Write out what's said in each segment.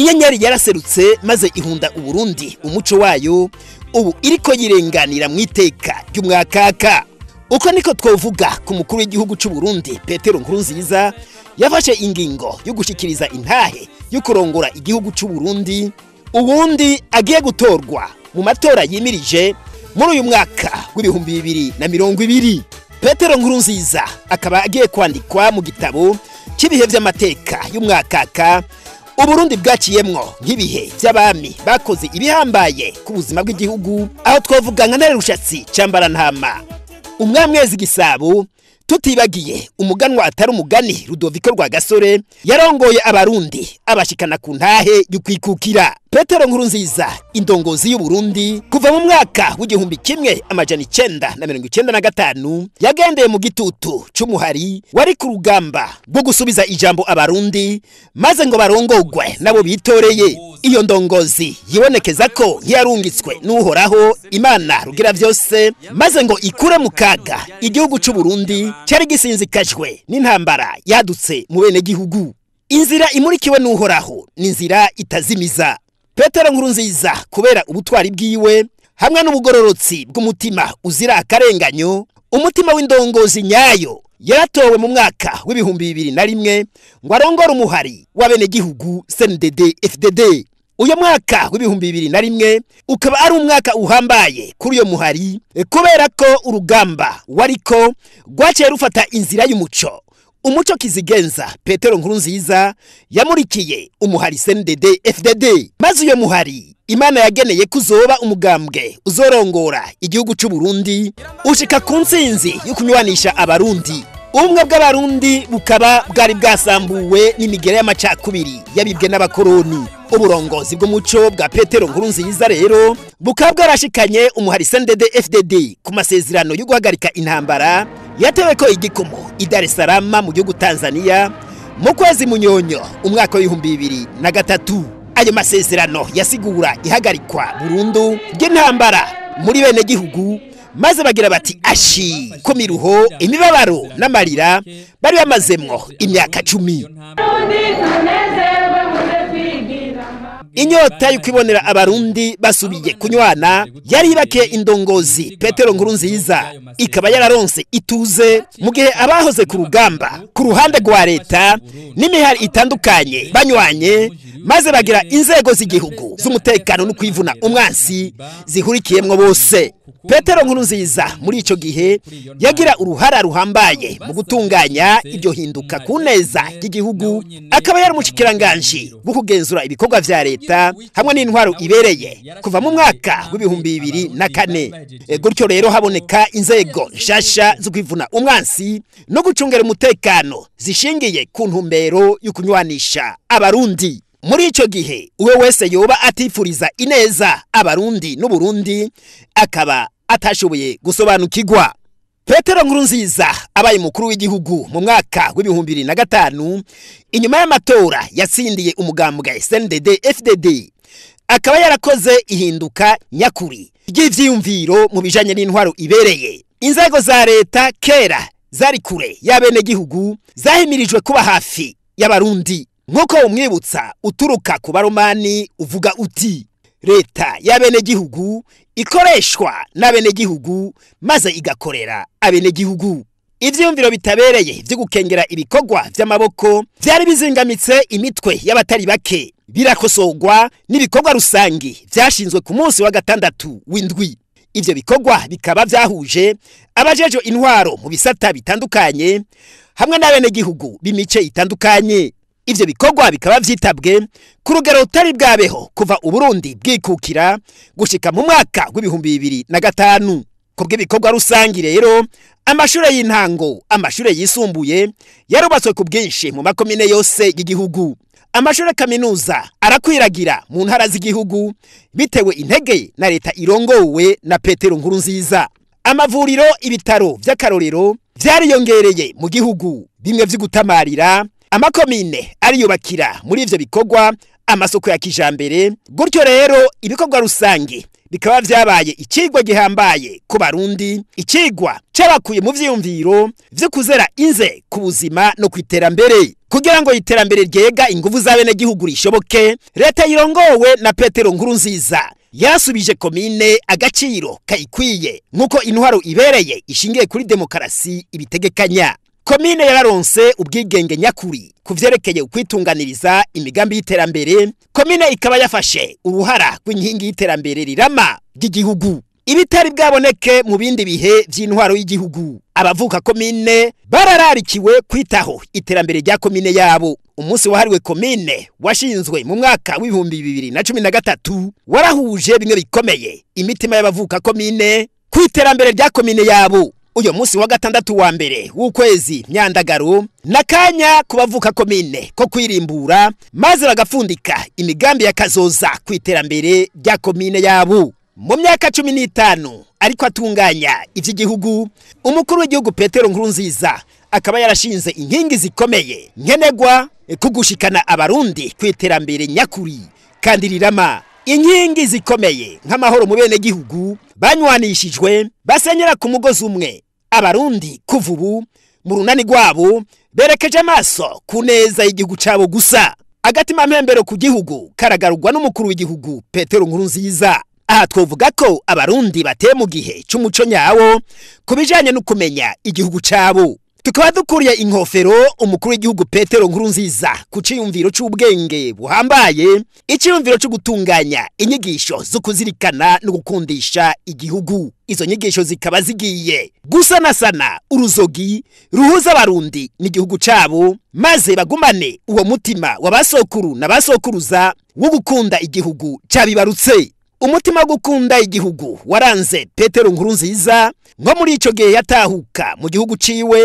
inyenyeri yaraserutse maze ihunda uburundi umuco wayo ubu iriko yirenganira mu iteka ry'umwakaka uko niko twavuga ku mukuru w'igihugu cy'u Burundi Petero Nkurunziza yafashe ingingo yo gushyikiriza intahe yo kurongora igihugu cy'u Burundi ubundi agiye gutorwa mu matora yimirije muri uyu mwaka w'ibihumbi bibiri na mirongo ibiri Petero Nkurunziza akaba agiye kwandikwa mu gitabo cy'ibihe by'amateka y'umwakaka uburundi bwaciyemwo nk'ibihe by'abami bakoze ibihambaye ku buzima bw'igihugu aho twavuga nka ntarerushatsi cambarantama umwamwezi gisabo tutibagiye umuganwa atari umugani rudoviko rwa gasore yarongoye abarundi abashikana ku ntahe kwikukira. petero nkuru nziza indongozi y'uburundi kuva mu mwaka w'igihumbi kimwe amajana icyenda na mirongo icyenda na gatanu yagendeye mu gitutu cy'umuhari wari ku rugamba rwo gusubiza ijambo abarundi maze ngo barongogwe nabo bitoreye iyo ndongozi yibonekeza ko nk'iyarungitswe n'uhoraho imana rugira byose maze ngo ikure mu kaga igihugu cy'uburundi cyari gisinzikajwe n'intambara yadutse mu benegihugu inzira imurikiwe n'uhoraho ni inzira itazimiza petero nkuru nziza kubera ubutwari bwiwe hamwe n'ubugororotsi bw'umutima uzira akarenganyo umutima w'indongozi nyayo yaratowe mu mwaka w'ibihumbi bibiri na rimwe ngo arongore umuhari w'abenegihugu cndd fdd uyu mwaka w'ibihumbi bibiri na rimwe ukaba ari umwaka uhambaye kuri uyu muhari kubera ko urugamba wariko rwaciye rufata inzira y'umuco umuco kizigenza petero nkuru nziza yamurikiye umuhari cndd fdd maze uyu muhari imana yageneye kuzoba umugambwe uzorongora igihugu cy'u burundi ushika ku nsinzi yo kunywanisha abarundi ubumwe bw'abarundi bukaba bwari bwasambuwe n'imigera y'amacakubiri yabibwe n'abakoroni uburongozi bw'umuco bwa petero nkurunziza rero bukaba bwarashikanye umuharisendede fdd ku masezerano yo guhagarika intambara yatewe ko igikomo i Dar es Salaam mu gihugu Tanzania mu kwezi munyonyo umwaka w'ibihumbi bibiri na gatatu ayo masezerano yasigura ihagarikwa burundu ry'intambara muri bene gihugu maze bagira bati ashi ku miruho imibabaro n'amarira bari bamazemo imyaka cumi inyota y'ukwibonera abarundi basubiye kunywana yari ibakeye indongozi petero nkuru nziza ikaba yararonse ituze mu gihe abahoze ku rugamba ku ruhande rwa leta n'imihari itandukanye banywanye maze bagira inzego z'igihugu z'umutekano no kwivuna umwansi zihurikiyemo bose petero nkuru nziza muri icyo gihe yagira uruhara ruhambaye mu gutunganya iryo hinduka ku neza ry'igihugu akaba yari umushyikiranganje bwo kugenzura ibikorwa bya leta hamwe n'intwaro ibereye kuva mu mwaka w'ibihumbi bibiri na kane e, gutyo rero haboneka inzego nshyashya zo kwivuna umwansi no gucungera umutekano zishingiye ku ntumbero yo kunywanisha abarundi muri icyo gihe uwe wese yoba atifuriza ineza abarundi n'uburundi akaba atashoboye gusobanukirwa Petero Nkurunziza abaye umukuru w'igihugu mu mwaka w'ibihumbi bibiri na gatanu inyuma y'amatora yatsindiye umugambwe SNDD FDD akaba yarakoze ihinduka nyakuri ry'ibyiyumviro mu bijyanye n'intwaro ibereye inzego za leta kera zari kure y'abenegihugu zahimirijwe kuba hafi y'abarundi nk'uko umwibutsa uturuka ku baromani uvuga uti leta y'abenegihugu ikoreshwa n'abenegihugu maze igakorera abenegihugu ibyiyumviro bitabereye byo gukengera ibikorwa by'amaboko byari bizingamitse imitwe y'abatari bake birakosogwa n'ibikorwa rusange byashinzwe ku munsi wa gatandatu w'indwi ibyo bikorwa bikaba byahuje abajejo intwaro mu bisata bitandukanye hamwe n'abenegihugu b'imice itandukanye ibyo bikorwa bikaba byitabwe ku rugero rutari bwabeho kuva uburundi bwikukira gushyika mu mwaka w'ibihumbi bibiri na gatanu ku bw'ibikorwa rusange rero amashuri y'intango amashuri yisumbuye yarubatswe ku bwinshi mu makomine yose y'igihugu amashuri kaminuza arakwiragira mu ntara z'igihugu bitewe intege na leta irongowe na petero nkuru nziza amavuriro ibitaro by'akarorero byariyongereye mu gihugu bimwe by'igutamarira amakomine ariyubakira muri ibyo bikorwa amasoko ya kijambere gutyo rero ibikorwa rusange bikaba byabaye ikigwa gihambaye ku barundi ikigwa cabakuye mu vyiyumviro byo kuzera inze ku buzima no ku iterambere kugira ngo iterambere ryega ingufu inguvu z'abenegihugu rishoboke leta yirongowe na petero Nkuru nziza yasubije komine agaciro kayikwiye nk'uko intwaro ibereye ishingiye kuri demokarasi ibitegekanya komine yararonse ubwigenge nyakuri ku vyerekeye ukwitunganiriza imigambi y'iterambere komine ikaba yafashe uruhara rw'inkingi y'iterambere rirama ry'igihugu ibitari bwaboneke mu bindi bihe by'intwaro y'igihugu abavuka komine barararikiwe kwitaho iterambere rya komine yabo umunsi wahariwe komine washinzwe mu mwaka w'ibihumbi bibiri na cumi na gatatu warahuje bimwe bikomeye imitima y'abavuka komine ku iterambere rya komine yabo uyu munsi wa gatandatu wa mbere w'ukwezi myandagaru n'akanya ku bavuka komine ko kwirimbura maze bagapfundika imigambi ya kazoza ku iterambere rya komine yabo mu myaka cumi n'itanu ariko atunganya iby'igihugu umukuru w'igihugu petero nkurunziza akaba yarashinze inkingi zikomeye nkenegwa kugushikana abarundi ku iterambere nyakuri kandi rirama inkingi zikomeye nk'amahoro mu bene gihugu banywanishijwe basenyera ku mugozi umwe abarundi kuva ubu mu runani rwabo berekeje amaso ku neza y'igihugu cyabo gusa agatima mpembero ku gihugu karagarurwa n'umukuru w'igihugu petero nkuru nziza aha twavuga ko abarundi bateye mu gihe cy'umuco nyawo ku bijyanye no kumenya igihugu cyabo tukaba dukuriye inkofero umukuru w'igihugu petero nkurunziza ku cyiyumviro cy'ubwenge buhambaye icyiyumviro cyo gutunganya inyigisho zo kuzirikana no gukundisha igihugu izo nyigisho zikaba zigiye gusanasana uruzogi ruhuza abarundi n'igihugu cyabo maze bagumane uwo mutima wa basokuru na basokuruza wo gukunda igihugu cyabibarutse umutima gukunda igihugu waranze petero nkuru nziza nko muri icyo gihe yatahuka mu gihugu ciwe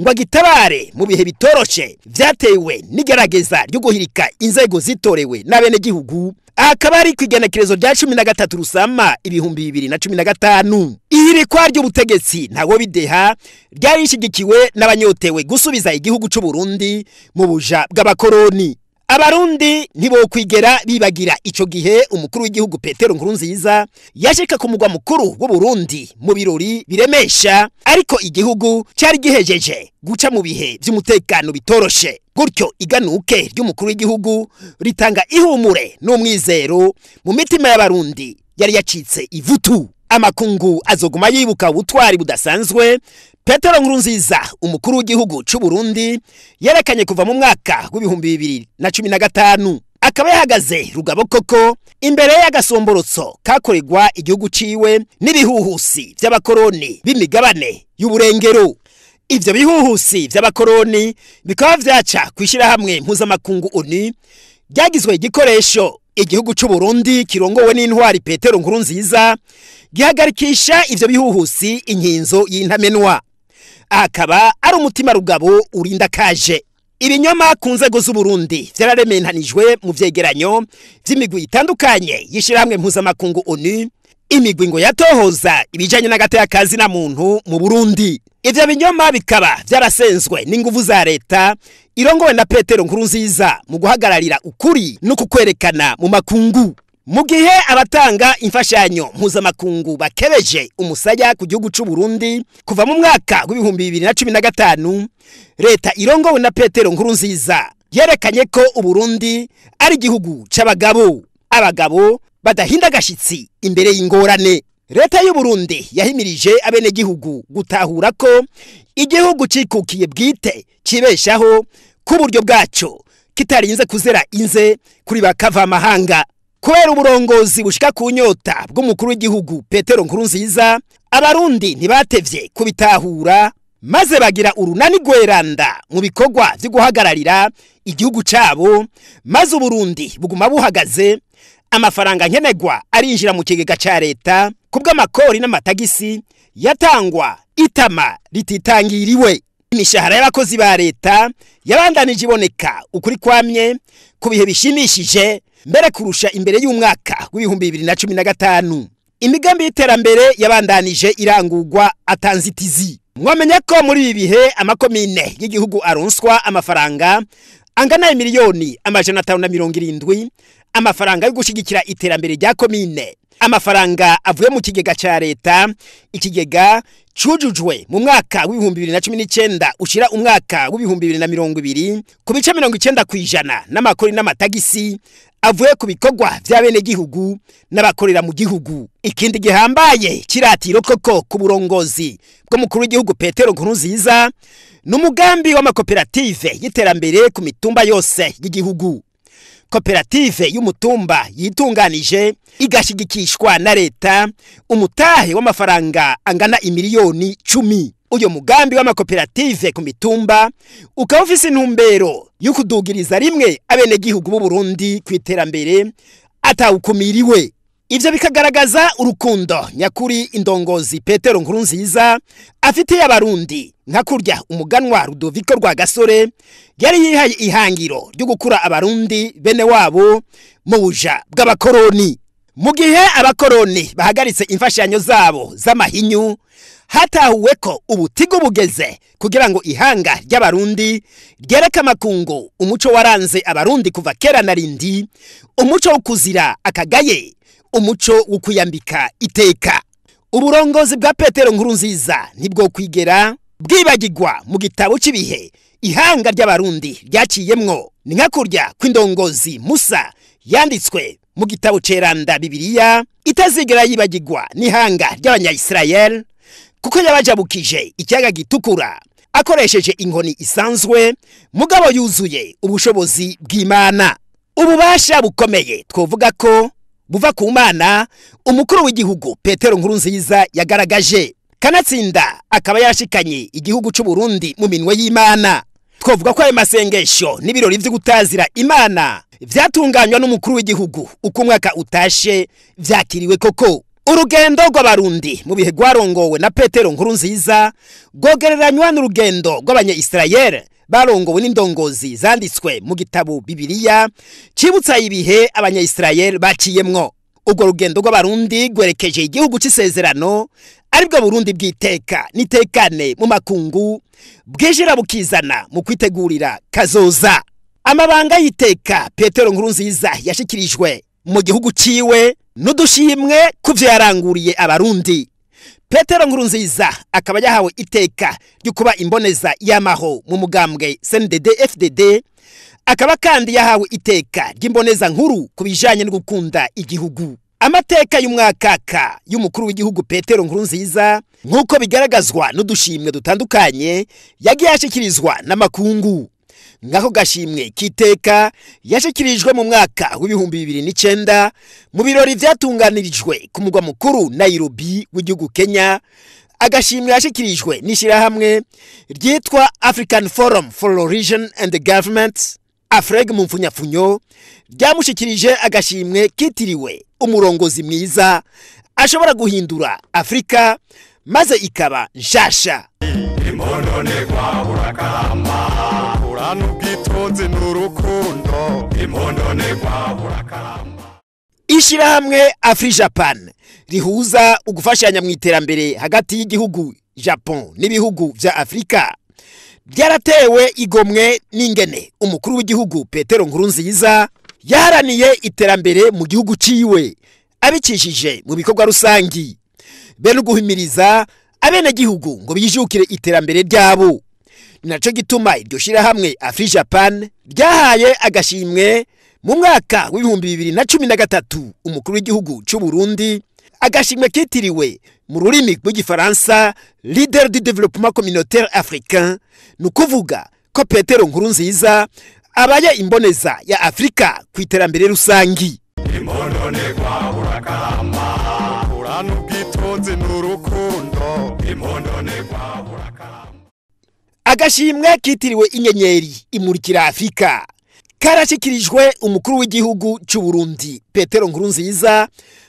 ngo agitabare mu bihe bitoroshye byatewe n'igerageza ryo guhirika inzego zitorewe n'abenegihugu akaba ari ku igenekerezo rya cumi na gatatu rusama ibihumbi bibiri na cumi na gatanu ihirikwa ry'ubutegetsi ntawo bideha ryari rishyigikiwe n'abanyotewe gusubiza igihugu cy'u Burundi mu buja bw'abakoroni abarundi ntibokwigera bibagira icyo gihe umukuru w'igihugu petero nkurunziza yashika ku mugwa mukuru w'uburundi mu birori biremesha ariko igihugu cyari gihejeje guca mu bihe by'umutekano bitoroshe gutyo iganuke ry'umukuru w'igihugu ritanga ihumure n'umwizero mu mitima y'abarundi yari yacitse ivutu amakungu azoguma yibuka ubutwari budasanzwe petero nkurunziza umukuru w'igihugu cy'u Burundi yerekanye kuva mu mwaka w'ibihumbi bibiri na cumi na gatanu akaba yahagaze rugabo koko imbere y'agasomborotso kakorerwa igihugu ciwe n'ibihuhusi by'abakoroni b'imigabane y'uburengero ibyo bihuhusi by'abakoroni bikaba byaca ku ishyirahamwe mpuzamakungu oni byagizwe igikoresho igihugu cy'u Burundi kirongowe n'intwari petero nkurunziza gihagarikisha ibyo bihuhusi inkinzo y'intamenwa akaba ari umutima rugabo urinda kaje ibinyoma ku nzego z'uburundi byararementanijwe mu byegeranyo by'imigwi itandukanye y'ishyirahamwe mpuzamakungu onu imigwi ngo yatohoza ibijyanye yakazi na muntu mu burundi ibyo binyoma bikaba byarasenzwe n'ingufu za leta irongowe na petero nkuru nziza mu guhagararira ukuri no kukwerekana mu makungu mu gihe abatanga imfashanyo mpuzamakungu bakebeje umusaya ku gihugu cy'u Burundi kuva mu mwaka w'ibihumbi bibiri na cumi na gatanu leta irongowe na petero nkurunziza yerekanye ko uburundi ari igihugu cy'abagabo abagabo badahinda agashyitsi imbere y'ingorane leta y'u Burundi yahimirije abenegihugu gutahura ko igihugu cyikukiye bwite kibeshaho ku buryo bwacyo kitarinze kuzera inze kuri ba kavamahanga kubera uburongozi bushyika ku nyota bw'umukuru w'igihugu petero nkurunziza abarundi ntibatevye kubitahura maze bagira urunani gweranda mu bikorwa byo guhagararira igihugu cyabo maze uburundi buguma buhagaze amafaranga nkenerwa arinjira mu kigega cya leta kubw'amakori n'amatagisi yatangwa itama rititangiriwe imishahara y'abakozi ba leta yabandanije iboneka ukuri kwamye ku bihe bishimishije mbere kurusha imbere y'umwaka w'ibihumbi bibiri na cumi na gatanu imigambi y'iterambere yabandanije irangurwa atanzitizi mwamenya ko muri ibi bihe amakomine y'igihugu aronswa amafaranga angana miliyoni amajana atanu na mirongo irindwi amafaranga yo gushyigikira iterambere rya komine amafaranga avuye mu kigega cya leta ikigega cyujujwe mu mwaka w'ibihumbi bibiri na cumi n'icyenda ushyira umwaka w'ibihumbi bibiri na mirongo ibiri ku bice mirongo icyenda ku ijana n'amakori n'amatagisi avuye ku bikorwa bya by'abenegihugu n'abakorera mu gihugu ikindi gihambaye kiratiro koko ku burongozi bw'umukuru w'igihugu petero nkurunziza n'umugambi w'amakoperative y'iterambere ku mitumba yose y'igihugu koperative y'umutumba yitunganije igashyigikishwa na leta umutahe w'amafaranga angana imiliyoni cumi uyu mugambi w'amakoperative ku mitumba ukaba ufise intumbero yo kudugiriza rimwe abenegihugu b'u Burundi ku iterambere atawukumiriwe ibyo bikagaragaza urukundo nyakuri indongozi petero nkuru nziza afite abarundi nka kurya umuganwa rudoviko rwa gasore yari yihaye ihangiro ryo gukura abarundi bene wabo mu buja bw'abakoroni mu gihe abakoroni bahagaritse imfashanyo zabo z'amahinyu hatahuwe ko ubutigo bugeze kugira ngo ihanga ry'abarundi ryereke amakungu umuco waranze abarundi kuva kera na rindi umuco wo kuzira akagaye umuco wo kuyambika iteka uburongozi bwa petero nkuru nziza nibwo kwigera bwibagirwa mu gitabo cy'ibihe ihanga ry'abarundi ryaciyemwo ni nka kurya kw'indongozi musa yanditswe mu gitabo ceranda bibiliya itazigera yibagirwa n'ihanga ry'abanyayisirayeli kuko yabajabukije ikiyaga gitukura akoresheje inkoni isanzwe mugabo yuzuye ubushobozi bw'imana ububasha bukomeye twovuga ko buva ku mana umukuru w'igihugu Petero nkuru nziza yagaragaje kanatsinda akaba yashikanye igihugu cy'u Burundi mu minwe y'Imana twavuga ko ayo masengesho n'ibirori byo gutazira Imana byatunganywa n'umukuru w'igihugu uko umwaka utashe byakiriwe koko urugendo rw'abarundi mu bihe rwarongowe na Petero nkuru nziza rwogereranywa n'urugendo rw'abanya barongowe n'indongozi zanditswe mu gitabo bibiriya cyibutsa ibihe abanyayisirayeli baciyemo. ubwo rugendo rw'abarundi rwerekeje igihugu cy'isezerano aribwo burundi bwiteka nitekane mu makungu bwijira bukizana mu kwitegurira kazoza amabanga y'iteka petero Nkurunziza nziza yashyikirijwe mu gihugu cyiwe n'udushimwe ku byo yaranguriye abarundi petero nkurunziza akaba yahawe iteka ryo kuba imboneza y'amaho mu mugambwe sendede fdd akaba kandi yahawe iteka ry'imboneza nkuru ku bijyanye no gukunda igihugu amateka y'umwakaka y'umukuru w'igihugu petero nkurunziza nk'uko bigaragazwa n'udushimwe dutandukanye yagiye ashyikirizwa n'amakungu nk'aho gashimwe k'iteka yashyikirijwe mu mwaka w'ibihumbi bibiri n'icyenda mu birori byatunganirijwe ku mugwa mukuru Nairobi w'igihugu Kenya agashimwe yashyikirijwe n'ishyirahamwe ryitwa African Forum for Religion and the Government Afreg mu mfunyapfunyo ryamushyikirije agashimwe kitiriwe umurongozi mwiza ashobora guhindura afurika maze ikaba nshasha hano ubwitonzi ni urukundo impondo ntigwabura karamba ishyirahamwe afrijapani rihuza ugufashanya mu iterambere hagati y'igihugu japon n'ibihugu bya afurika byaratewe igomwe n'ingene umukuru w'igihugu petero nkurunziza yaharaniye iterambere mu gihugu cyiwe abicishije mu bikorwa rusange be no guhimiriza abenegihugu ngo bijukire iterambere ryabo nacyo gituma iryo shyirahamwe afrijapani ryahaye agashimwe mu mwaka w'ibihumbi bibiri na cumi na gatatu umukuru w'igihugu cy'u Burundi agashimwe kitiriwe mu rurimi rw'igifaransa leader du développement communautaire africain ni ukuvuga ko petero nkuru nziza abaye imboneza ya afurika ku iterambere rusange agashimwe kitiriwe inyenyeri imurikira afurika karashyikirijwe umukuru w'igihugu cy'u Burundi petero nkurunziza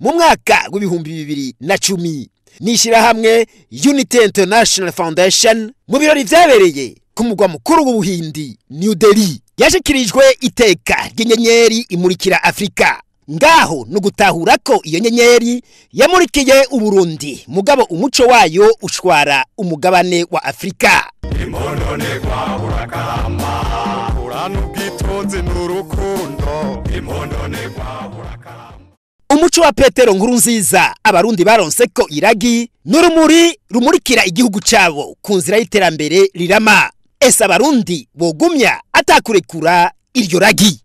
mu mwaka w'ibihumbi bibiri na cumi n'ishyirahamwe unity international foundation mu birori byabereye ku mugwa mukuru w'ubuhindi new delhi yashyikirijwe iteka ry'inyenyeri imurikira afurika ngaho ni ugutahura ko iyo nyenyeri yamurikiye uburundi mugabo umuco wayo ushwara umugabane wa afurika impondonerwa urakarama urana ubwitonzi n'urukundo impondonerwa urakarama umuco wa petero nkuru nziza abarundi baronse ko iragi n'urumuri rumurikira igihugu cyabo ku nzira y'iterambere rirama ese abarundi bogumya atakurekura iryo ragi